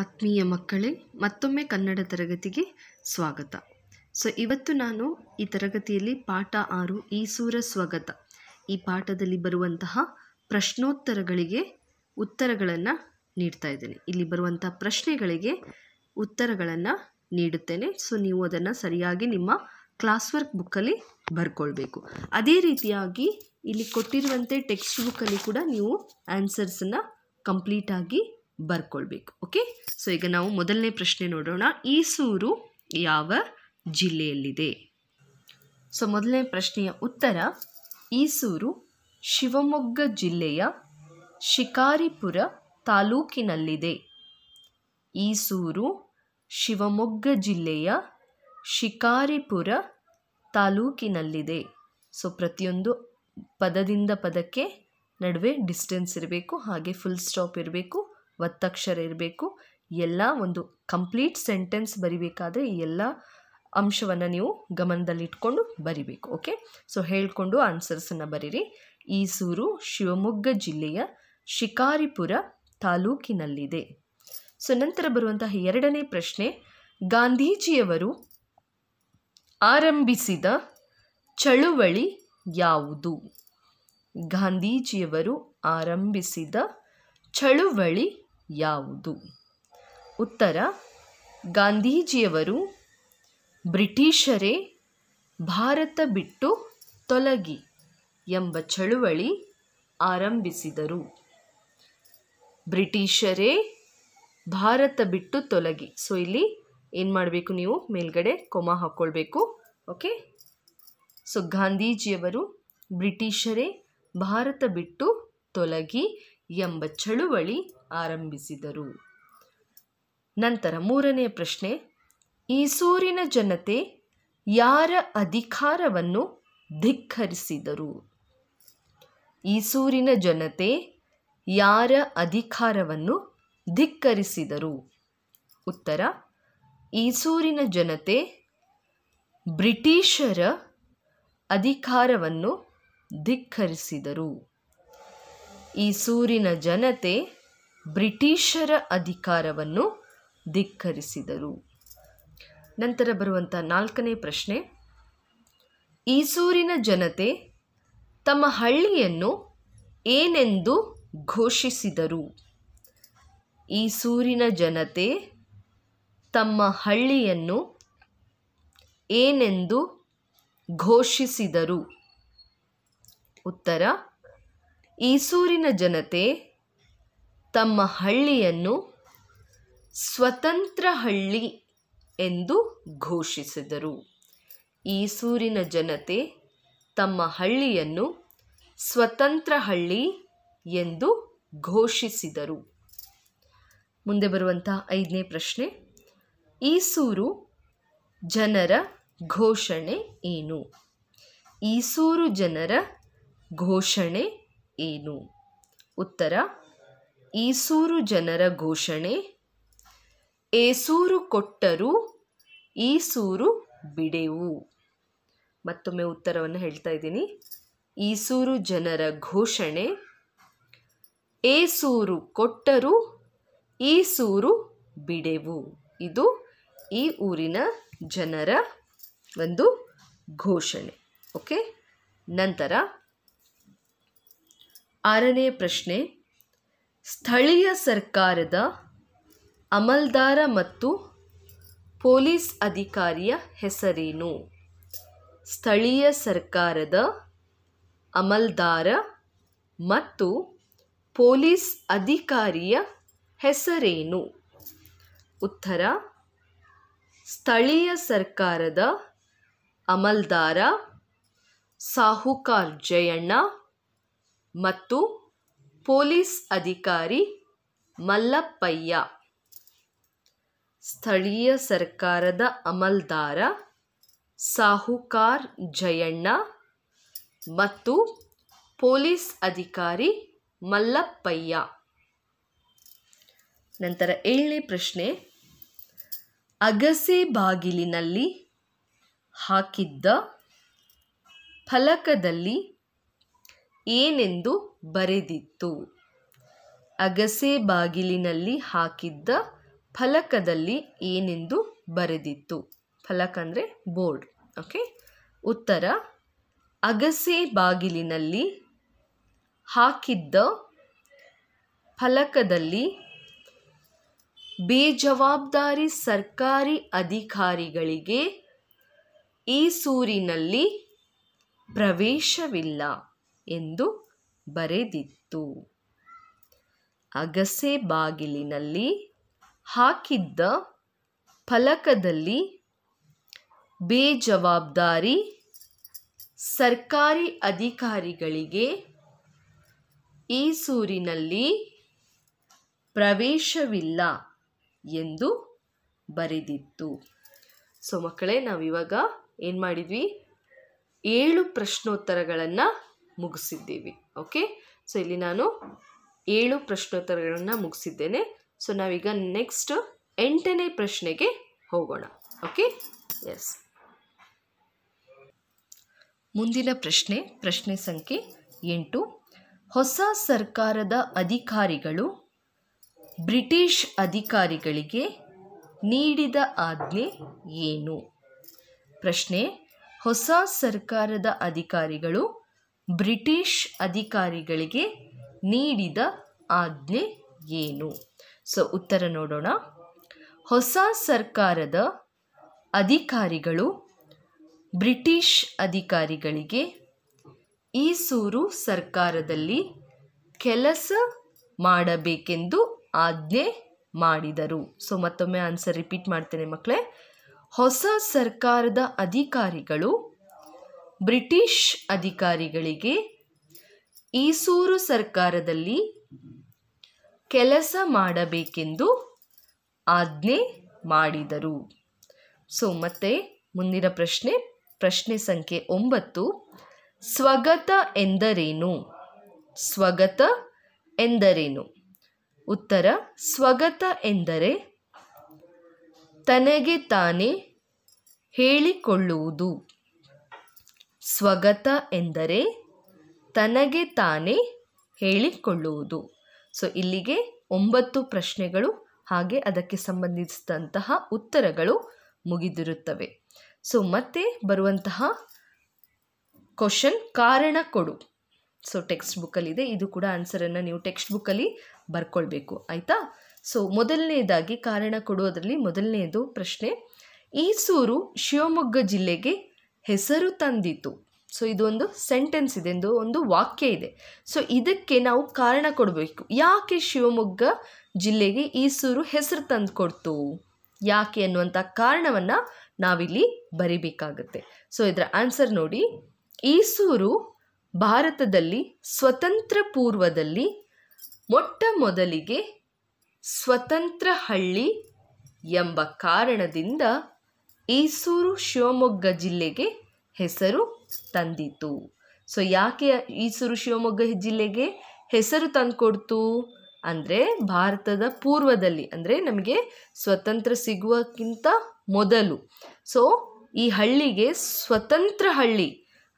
ಆತ್ಮೀಯ ಮಕ್ಕಳೇ ಮತ್ತೊಮ್ಮೆ ಕನ್ನಡ ತರಗತಿಗೆ ಸ್ವಾಗತ ಸೊ ಇವತ್ತು ನಾನು ಈ ತರಗತಿಯಲ್ಲಿ ಪಾಠ ಆರು ಈಸೂರ ಸ್ವಾಗತ ಈ ಪಾಠದಲ್ಲಿ ಬರುವಂತಹ ಪ್ರಶ್ನೋತ್ತರಗಳಿಗೆ ಉತ್ತರಗಳನ್ನು ನೀಡ್ತಾ ಇದ್ದೇನೆ ಇಲ್ಲಿ ಬರುವಂತಹ ಪ್ರಶ್ನೆಗಳಿಗೆ ಉತ್ತರಗಳನ್ನು ನೀಡುತ್ತೇನೆ ಸೊ ನೀವು ಅದನ್ನು ಸರಿಯಾಗಿ ನಿಮ್ಮ ಕ್ಲಾಸ್ ವರ್ಕ್ ಬುಕ್ಕಲ್ಲಿ ಬರ್ಕೊಳ್ಬೇಕು ಅದೇ ರೀತಿಯಾಗಿ ಇಲ್ಲಿ ಕೊಟ್ಟಿರುವಂತೆ ಟೆಕ್ಸ್ಟ್ ಬುಕ್ಕಲ್ಲಿ ಕೂಡ ನೀವು ಆನ್ಸರ್ಸನ್ನು ಕಂಪ್ಲೀಟಾಗಿ ಬರ್ಕೊಳ್ಬೇಕು ಓಕೆ ಸೊ ಈಗ ನಾವು ಮೊದಲನೇ ಪ್ರಶ್ನೆ ನೋಡೋಣ ಈಸೂರು ಯಾವ ಜಿಲ್ಲೆಯಲ್ಲಿದೆ ಸೊ ಮೊದಲನೇ ಪ್ರಶ್ನೆಯ ಉತ್ತರ ಈಸೂರು ಶಿವಮೊಗ್ಗ ಜಿಲ್ಲೆಯ ಶಿಕಾರಿಪುರ ತಾಲೂಕಿನಲ್ಲಿದೆ ಈಸೂರು ಶಿವಮೊಗ್ಗ ಜಿಲ್ಲೆಯ ಶಿಕಾರಿಪುರ ತಾಲೂಕಿನಲ್ಲಿದೆ ಸೊ ಪ್ರತಿಯೊಂದು ಪದದಿಂದ ಪದಕ್ಕೆ ನಡುವೆ ಡಿಸ್ಟೆನ್ಸ್ ಇರಬೇಕು ಹಾಗೆ ಫುಲ್ ಸ್ಟಾಪ್ ಇರಬೇಕು ಒತ್ತಕ್ಷರ ಇರಬೇಕು ಎಲ್ಲ ಒಂದು ಕಂಪ್ಲೀಟ್ ಸೆಂಟೆನ್ಸ್ ಬರಿಬೇಕಾದ್ರೆ ಈ ಎಲ್ಲ ಅಂಶವನ್ನು ನೀವು ಗಮನದಲ್ಲಿಟ್ಕೊಂಡು ಬರಿಬೇಕು ಓಕೆ ಸೊ ಹೇಳಿಕೊಂಡು ಆನ್ಸರ್ಸನ್ನು ಬರೀರಿ ಈಸೂರು ಶಿವಮೊಗ್ಗ ಜಿಲ್ಲೆಯ ಶಿಕಾರಿಪುರ ತಾಲೂಕಿನಲ್ಲಿದೆ ಸೊ ನಂತರ ಬರುವಂತಹ ಎರಡನೇ ಪ್ರಶ್ನೆ ಗಾಂಧೀಜಿಯವರು ಆರಂಭಿಸಿದ ಚಳುವಳಿ ಯಾವುದು ಗಾಂಧೀಜಿಯವರು ಆರಂಭಿಸಿದ ಚಳುವಳಿ ಯಾವುದು ಉತ್ತರ ಗಾಂಧೀಜಿಯವರು ಬ್ರಿಟಿಷರೇ ಭಾರತ ಬಿಟ್ಟು ತೊಲಗಿ ಎಂಬ ಚಳುವಳಿ ಆರಂಭಿಸಿದರು ಬ್ರಿಟಿಷರೇ ಭಾರತ ಬಿಟ್ಟು ತೊಲಗಿ ಸೊ ಇಲ್ಲಿ ಏನು ಮಾಡಬೇಕು ನೀವು ಮೇಲ್ಗಡೆ ಕೊಮ ಹಾಕ್ಕೊಳ್ಬೇಕು ಓಕೆ ಸೊ ಗಾಂಧೀಜಿಯವರು ಬ್ರಿಟಿಷರೇ ಭಾರತ ಬಿಟ್ಟು ತೊಲಗಿ ಎಂಬ ಚಳುವಳಿ ಆರಂಭಿಸಿದರು ನಂತರ ಮೂರನೇ ಪ್ರಶ್ನೆ ಈಸೂರಿನ ಜನತೆ ಯಾರ ಅಧಿಕಾರವನ್ನು ಧಿಕ್ಕರಿಸಿದರು ಈಸೂರಿನ ಜನತೆ ಯಾರ ಅಧಿಕಾರವನ್ನು ಧಿಕ್ಕರಿಸಿದರು ಉತ್ತರ ಈಸೂರಿನ ಜನತೆ ಬ್ರಿಟಿಷರ ಅಧಿಕಾರವನ್ನು ಧಿಕ್ಕರಿಸಿದರು ಈಸೂರಿನ ಜನತೆ ಬ್ರಿಟಿಷರ ಅಧಿಕಾರವನ್ನು ಧಿಕ್ಕರಿಸಿದರು ನಂತರ ಬರುವಂಥ ನಾಲ್ಕನೇ ಪ್ರಶ್ನೆ ಈಸೂರಿನ ಜನತೆ ತಮ್ಮ ಹಳ್ಳಿಯನ್ನು ಏನೆಂದು ಘೋಷಿಸಿದರು ಈಸೂರಿನ ಜನತೆ ತಮ್ಮ ಹಳ್ಳಿಯನ್ನು ಏನೆಂದು ಘೋಷಿಸಿದರು ಉತ್ತರ ಈಸೂರಿನ ಜನತೆ ತಮ್ಮ ಹಳ್ಳಿಯನ್ನು ಸ್ವತಂತ್ರ ಹಳ್ಳಿ ಎಂದು ಘೋಷಿಸಿದರು ಈಸೂರಿನ ಜನತೆ ತಮ್ಮ ಹಳ್ಳಿಯನ್ನು ಸ್ವತಂತ್ರ ಹಳ್ಳಿ ಎಂದು ಘೋಷಿಸಿದರು ಮುಂದೆ ಬರುವಂಥ ಐದನೇ ಪ್ರಶ್ನೆ ಈಸೂರು ಜನರ ಘೋಷಣೆ ಏನು ಈಸೂರು ಜನರ ಘೋಷಣೆ ಏನು ಉತ್ತರ ಈಸೂರು ಜನರ ಘೋಷಣೆ ಏಸೂರು ಕೊಟ್ಟರು ಈಸೂರು ಬಿಡೆವು ಮತ್ತೊಮ್ಮೆ ಉತ್ತರವನ್ನು ಹೇಳ್ತಾ ಇದ್ದೀನಿ ಈಸೂರು ಜನರ ಘೋಷಣೆ ಏಸೂರು ಕೊಟ್ಟರು ಈಸೂರು ಬಿಡೆವು ಇದು ಈ ಊರಿನ ಜನರ ಒಂದು ಘೋಷಣೆ ಓಕೆ ನಂತರ ಆರನೇ ಪ್ರಶ್ನೆ ಸ್ಥಳೀಯ ಸರ್ಕಾರದ ಅಮಲ್ದಾರ ಮತ್ತು ಪೊಲೀಸ್ ಅಧಿಕಾರಿಯ ಹೆಸರೇನು ಸ್ಥಳೀಯ ಸರ್ಕಾರದ ಅಮಲ್ದಾರ ಮತ್ತು ಪೊಲೀಸ್ ಅಧಿಕಾರಿಯ ಹೆಸರೇನು ಉತ್ತರ ಸ್ಥಳೀಯ ಸರ್ಕಾರದ ಅಮಲ್ದಾರ ಸಾಹುಕಾರ್ ಜಯಣ್ಣ ಮತ್ತು ಪೊಲೀಸ್ ಅಧಿಕಾರಿ ಮಲ್ಲಪ್ಪಯ್ಯ ಸ್ಥಳೀಯ ಸರ್ಕಾರದ ಅಮಲ್ದಾರ ಸಾಹುಕಾರ್ ಜಯಣ್ಣ ಮತ್ತು ಪೊಲೀಸ್ ಅಧಿಕಾರಿ ಮಲ್ಲಪ್ಪಯ್ಯ ನಂತರ ಏಳನೇ ಪ್ರಶ್ನೆ ಅಗಸೆ ಬಾಗಿಲಿನಲ್ಲಿ ಹಾಕಿದ್ದ ಫಲಕದಲ್ಲಿ ಏನೆಂದು ಬರೆದಿತ್ತು ಅಗಸೆ ಬಾಗಿಲಿನಲ್ಲಿ ಹಾಕಿದ್ದ ಫಲಕದಲ್ಲಿ ಏನೆಂದು ಬರೆದಿತ್ತು ಫಲಕ ಅಂದರೆ ಬೋರ್ಡ್ ಓಕೆ ಉತ್ತರ ಅಗಸೆ ಬಾಗಿಲಿನಲ್ಲಿ ಹಾಕಿದ್ದ ಫಲಕದಲ್ಲಿ ಬೇಜವಾಬ್ದಾರಿ ಸರ್ಕಾರಿ ಅಧಿಕಾರಿಗಳಿಗೆ ಈ ಸೂರಿನಲ್ಲಿ ಪ್ರವೇಶವಿಲ್ಲ ಎಂದು ಬರೆದಿತ್ತು ಅಗಸೆ ಬಾಗಿಲಿನಲ್ಲಿ ಹಾಕಿದ್ದ ಫಲಕದಲ್ಲಿ ಬೇಜವಾಬ್ದಾರಿ ಸರ್ಕಾರಿ ಅಧಿಕಾರಿಗಳಿಗೆ ಈಸೂರಿನಲ್ಲಿ ಪ್ರವೇಶವಿಲ್ಲ ಎಂದು ಬರೆದಿತ್ತು ಸೊ ಮಕ್ಕಳೇ ನಾವಿವಾಗ ಏನು ಮಾಡಿದ್ವಿ ಏಳು ಪ್ರಶ್ನೋತ್ತರಗಳನ್ನು ಮುಗಿಸಿದ್ದೀವಿ ಓಕೆ ಸೊ ಇಲ್ಲಿ ನಾನು ಏಳು ಪ್ರಶ್ನೋತ್ತರಗಳನ್ನು ಮುಗಿಸಿದ್ದೇನೆ ಸೊ ನಾವೀಗ ನೆಕ್ಸ್ಟ್ ಎಂಟನೇ ಪ್ರಶ್ನೆಗೆ ಹೋಗೋಣ ಓಕೆ ಎಸ್ ಮುಂದಿನ ಪ್ರಶ್ನೆ ಪ್ರಶ್ನೆ ಸಂಖ್ಯೆ ಎಂಟು ಹೊಸ ಸರ್ಕಾರದ ಅಧಿಕಾರಿಗಳು ಬ್ರಿಟಿಷ್ ಅಧಿಕಾರಿಗಳಿಗೆ ನೀಡಿದ ಆಜ್ಞೆ ಏನು ಪ್ರಶ್ನೆ ಹೊಸ ಸರ್ಕಾರದ ಅಧಿಕಾರಿಗಳು ಬ್ರಿಟಿಷ್ ಅಧಿಕಾರಿಗಳಿಗೆ ನೀಡಿದ ಆಜ್ಞೆ ಏನು ಸೊ ಉತ್ತರ ನೋಡೋಣ ಹೊಸ ಸರ್ಕಾರದ ಅಧಿಕಾರಿಗಳು ಬ್ರಿಟಿಷ್ ಅಧಿಕಾರಿಗಳಿಗೆ ಈಸೂರು ಸರ್ಕಾರದಲ್ಲಿ ಕೆಲಸ ಮಾಡಬೇಕೆಂದು ಆಜ್ಞೆ ಮಾಡಿದರು ಸೊ ಮತ್ತೊಮ್ಮೆ ಆನ್ಸರ್ ರಿಪೀಟ್ ಮಾಡ್ತೇನೆ ಮಕ್ಕಳೇ ಹೊಸ ಸರ್ಕಾರದ ಅಧಿಕಾರಿಗಳು ಬ್ರಿಟಿಷ್ ಅಧಿಕಾರಿಗಳಿಗೆ ಈಸೂರು ಸರ್ಕಾರದಲ್ಲಿ ಕೆಲಸ ಮಾಡಬೇಕೆಂದು ಆಜ್ಞೆ ಮಾಡಿದರು ಸೊ ಮತ್ತೆ ಮುಂದಿನ ಪ್ರಶ್ನೆ ಪ್ರಶ್ನೆ ಸಂಖ್ಯೆ ಒಂಬತ್ತು ಸ್ವಗತ ಎಂದರೇನು ಸ್ವಗತ ಎಂದರೇನು ಉತ್ತರ ಸ್ವಗತ ಎಂದರೆ ತನಗೆ ತಾನೇ ಹೇಳಿಕೊಳ್ಳುವುದು ಸ್ವಗತ ಎಂದರೆ ತನಗೆ ತಾನೇ ಹೇಳಿಕೊಳ್ಳುವುದು ಸೊ ಇಲ್ಲಿಗೆ ಒಂಬತ್ತು ಪ್ರಶ್ನೆಗಳು ಹಾಗೆ ಅದಕ್ಕೆ ಸಂಬಂಧಿಸಿದಂತಹ ಉತ್ತರಗಳು ಮುಗಿದಿರುತ್ತವೆ ಸೊ ಮತ್ತೆ ಬರುವಂತಹ ಕ್ವಶನ್ ಕಾರಣ ಕೊಡು ಸೊ ಟೆಕ್ಸ್ಟ್ ಬುಕ್ಕಲ್ಲಿದೆ ಇದು ಕೂಡ ಆನ್ಸರನ್ನು ನೀವು ಟೆಕ್ಸ್ಟ್ ಬುಕ್ಕಲ್ಲಿ ಬರ್ಕೊಳ್ಬೇಕು ಆಯಿತಾ ಸೊ ಮೊದಲನೇದಾಗಿ ಕಾರಣ ಕೊಡುವುದರಲ್ಲಿ ಮೊದಲನೆಯದು ಪ್ರಶ್ನೆ ಈಸೂರು ಶಿವಮೊಗ್ಗ ಜಿಲ್ಲೆಗೆ ಹೆಸರು ತಂದಿತು ಸೊ ಇದೊಂದು ಸೆಂಟೆನ್ಸ್ ಇದೆ ಒಂದು ವಾಕ್ಯ ಇದೆ ಸೊ ಇದಕ್ಕೆ ನಾವು ಕಾರಣ ಕೊಡಬೇಕು ಯಾಕೆ ಶಿವಮೊಗ್ಗ ಜಿಲ್ಲೆಗೆ ಈಸೂರು ಹೆಸರು ತಂದು ಕೊಡ್ತು ಯಾಕೆ ಅನ್ನುವಂಥ ಕಾರಣವನ್ನು ನಾವಿಲ್ಲಿ ಬರಿಬೇಕಾಗುತ್ತೆ ಸೊ ಇದರ ಆನ್ಸರ್ ನೋಡಿ ಈಸೂರು ಭಾರತದಲ್ಲಿ ಸ್ವತಂತ್ರ ಪೂರ್ವದಲ್ಲಿ ಮೊಟ್ಟ ಮೊದಲಿಗೆ ಸ್ವತಂತ್ರ ಹಳ್ಳಿ ಎಂಬ ಕಾರಣದಿಂದ ಈಸೂರು ಶಿವಮೊಗ್ಗ ಜಿಲ್ಲೆಗೆ ಹೆಸರು ತಂದಿತು ಸೊ ಯಾಕೆ ಈಸೂರು ಶಿವಮೊಗ್ಗ ಜಿಲ್ಲೆಗೆ ಹೆಸರು ತಂದುಕೊಡ್ತು ಅಂದರೆ ಭಾರತದ ಪೂರ್ವದಲ್ಲಿ ಅಂದರೆ ನಮಗೆ ಸ್ವತಂತ್ರ ಸಿಗುವಕ್ಕಿಂತ ಮೊದಲು ಸೊ ಈ ಹಳ್ಳಿಗೆ ಸ್ವತಂತ್ರ ಹಳ್ಳಿ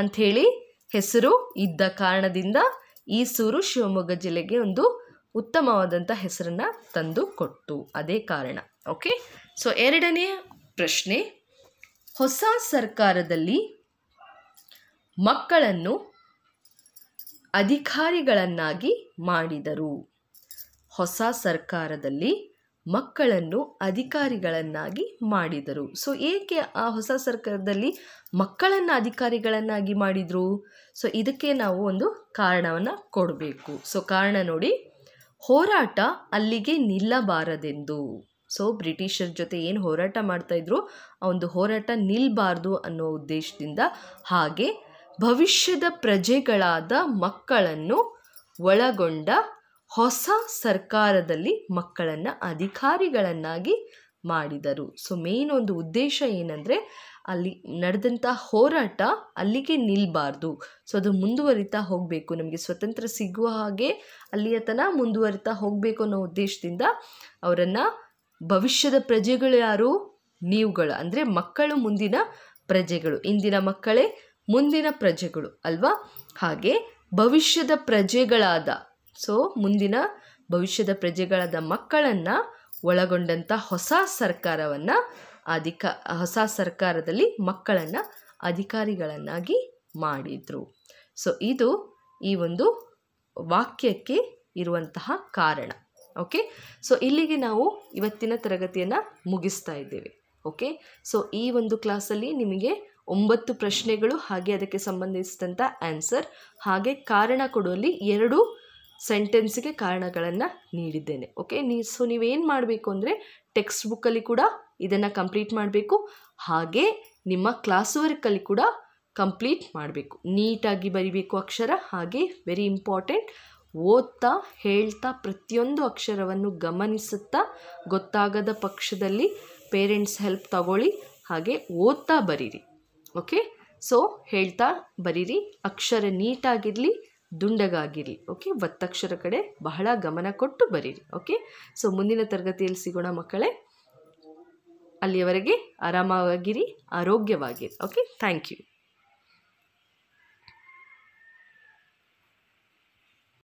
ಅಂಥೇಳಿ ಹೆಸರು ಇದ್ದ ಕಾರಣದಿಂದ ಈಸೂರು ಶಿವಮೊಗ್ಗ ಜಿಲ್ಲೆಗೆ ಒಂದು ಉತ್ತಮವಾದಂಥ ಹೆಸರನ್ನು ತಂದು ಕೊಟ್ಟು ಅದೇ ಕಾರಣ ಓಕೆ ಸೊ ಎರಡನೇ ಪ್ರಶ್ನೆ ಹೊಸ ಸರ್ಕಾರದಲ್ಲಿ ಮಕ್ಕಳನ್ನು ಅಧಿಕಾರಿಗಳನ್ನಾಗಿ ಮಾಡಿದರು ಹೊಸ ಸರ್ಕಾರದಲ್ಲಿ ಮಕ್ಕಳನ್ನು ಅಧಿಕಾರಿಗಳನ್ನಾಗಿ ಮಾಡಿದರು ಸೊ ಏಕೆ ಆ ಹೊಸ ಸರ್ಕಾರದಲ್ಲಿ ಮಕ್ಕಳನ್ನು ಅಧಿಕಾರಿಗಳನ್ನಾಗಿ ಮಾಡಿದರು ಸೊ ಇದಕ್ಕೆ ನಾವು ಒಂದು ಕಾರಣವನ್ನು ಕೊಡಬೇಕು ಸೊ ಕಾರಣ ನೋಡಿ ಹೋರಾಟ ಅಲ್ಲಿಗೆ ನಿಲ್ಲಬಾರದೆಂದು ಸೊ ಬ್ರಿಟಿಷರ ಜೊತೆ ಏನು ಹೋರಾಟ ಮಾಡ್ತಾಯಿದ್ರು ಆ ಒಂದು ಹೋರಾಟ ನಿಲ್ಲಬಾರ್ದು ಅನ್ನೋ ಉದ್ದೇಶದಿಂದ ಹಾಗೆ ಭವಿಷ್ಯದ ಪ್ರಜೆಗಳಾದ ಮಕ್ಕಳನ್ನು ಒಳಗೊಂಡ ಹೊಸ ಸರ್ಕಾರದಲ್ಲಿ ಮಕ್ಕಳನ್ನು ಅಧಿಕಾರಿಗಳನ್ನಾಗಿ ಮಾಡಿದರು ಸೊ ಮೇನ್ ಒಂದು ಉದ್ದೇಶ ಏನಂದರೆ ಅಲ್ಲಿ ನಡೆದಂಥ ಹೋರಾಟ ಅಲ್ಲಿಗೆ ನಿಲ್ಲಬಾರ್ದು ಸೊ ಅದು ಮುಂದುವರಿತಾ ಹೋಗಬೇಕು ನಮಗೆ ಸ್ವತಂತ್ರ ಸಿಗುವ ಹಾಗೆ ಅಲ್ಲಿಯ ತನಕ ಮುಂದುವರಿತಾ ಹೋಗಬೇಕು ಅನ್ನೋ ಉದ್ದೇಶದಿಂದ ಅವರನ್ನು ಭವಿಷ್ಯದ ಪ್ರಜೆಗಳು ಯಾರು ನೀವುಗಳು ಅಂದರೆ ಮಕ್ಕಳು ಮುಂದಿನ ಪ್ರಜೆಗಳು ಇಂದಿನ ಮಕ್ಕಳೇ ಮುಂದಿನ ಪ್ರಜೆಗಳು ಅಲ್ವಾ ಹಾಗೆ ಭವಿಷ್ಯದ ಪ್ರಜೆಗಳಾದ ಸೊ ಮುಂದಿನ ಭವಿಷ್ಯದ ಪ್ರಜೆಗಳಾದ ಮಕ್ಕಳನ್ನು ಒಳಗೊಂಡಂಥ ಹೊಸ ಸರ್ಕಾರವನ್ನು ಅಧಿಕ ಹೊಸ ಸರ್ಕಾರದಲ್ಲಿ ಮಕ್ಕಳನ್ನು ಅಧಿಕಾರಿಗಳನ್ನಾಗಿ ಮಾಡಿದರು ಸೊ ಇದು ಈ ಒಂದು ವಾಕ್ಯಕ್ಕೆ ಇರುವಂತಹ ಕಾರಣ ಓಕೆ ಸೊ ಇಲ್ಲಿಗೆ ನಾವು ಇವತ್ತಿನ ತರಗತಿಯನ್ನು ಮುಗಿಸ್ತಾ ಇದ್ದೇವೆ ಓಕೆ ಸೊ ಈ ಒಂದು ಕ್ಲಾಸಲ್ಲಿ ನಿಮಗೆ ಒಂಬತ್ತು ಪ್ರಶ್ನೆಗಳು ಹಾಗೆ ಅದಕ್ಕೆ ಸಂಬಂಧಿಸಿದಂಥ ಆನ್ಸರ್ ಹಾಗೆ ಕಾರಣ ಕೊಡುವಲ್ಲಿ ಎರಡು ಸೆಂಟೆನ್ಸ್ಗೆ ಕಾರಣಗಳನ್ನು ನೀಡಿದ್ದೇನೆ ಓಕೆ ನೀ ಸೊ ನೀವೇನು ಮಾಡಬೇಕು ಅಂದರೆ ಟೆಕ್ಸ್ಟ್ ಬುಕ್ಕಲ್ಲಿ ಕೂಡ ಇದನ್ನು ಕಂಪ್ಲೀಟ್ ಮಾಡಬೇಕು ಹಾಗೆ ನಿಮ್ಮ ಕ್ಲಾಸ್ ವರ್ಕಲ್ಲಿ ಕೂಡ ಕಂಪ್ಲೀಟ್ ಮಾಡಬೇಕು ನೀಟಾಗಿ ಬರಿಬೇಕು ಅಕ್ಷರ ಹಾಗೆ ವೆರಿ ಇಂಪಾರ್ಟೆಂಟ್ ಓದ್ತಾ ಹೇಳ್ತಾ ಪ್ರತಿಯೊಂದು ಅಕ್ಷರವನ್ನು ಗಮನಿಸುತ್ತಾ ಗೊತ್ತಾಗದ ಪಕ್ಷದಲ್ಲಿ ಪೇರೆಂಟ್ಸ್ ಹೆಲ್ಪ್ ತಗೊಳ್ಳಿ ಹಾಗೆ ಓದ್ತಾ ಬರೀರಿ ಓಕೆ ಸೊ ಹೇಳ್ತಾ ಬರೀರಿ ಅಕ್ಷರ ನೀಟಾಗಿರಲಿ ದುಂಡಗಾಗಿರಲಿ ಓಕೆ ಒತ್ತಕ್ಷರ ಕಡೆ ಬಹಳ ಗಮನ ಕೊಟ್ಟು ಬರೀರಿ ಓಕೆ ಸೊ ಮುಂದಿನ ತರಗತಿಯಲ್ಲಿ ಸಿಗೋಣ ಮಕ್ಕಳೇ ಅಲ್ಲಿಯವರೆಗೆ ಆರಾಮವಾಗಿರಿ ಆರೋಗ್ಯವಾಗಿರಿ ಓಕೆ ಥ್ಯಾಂಕ್ ಯು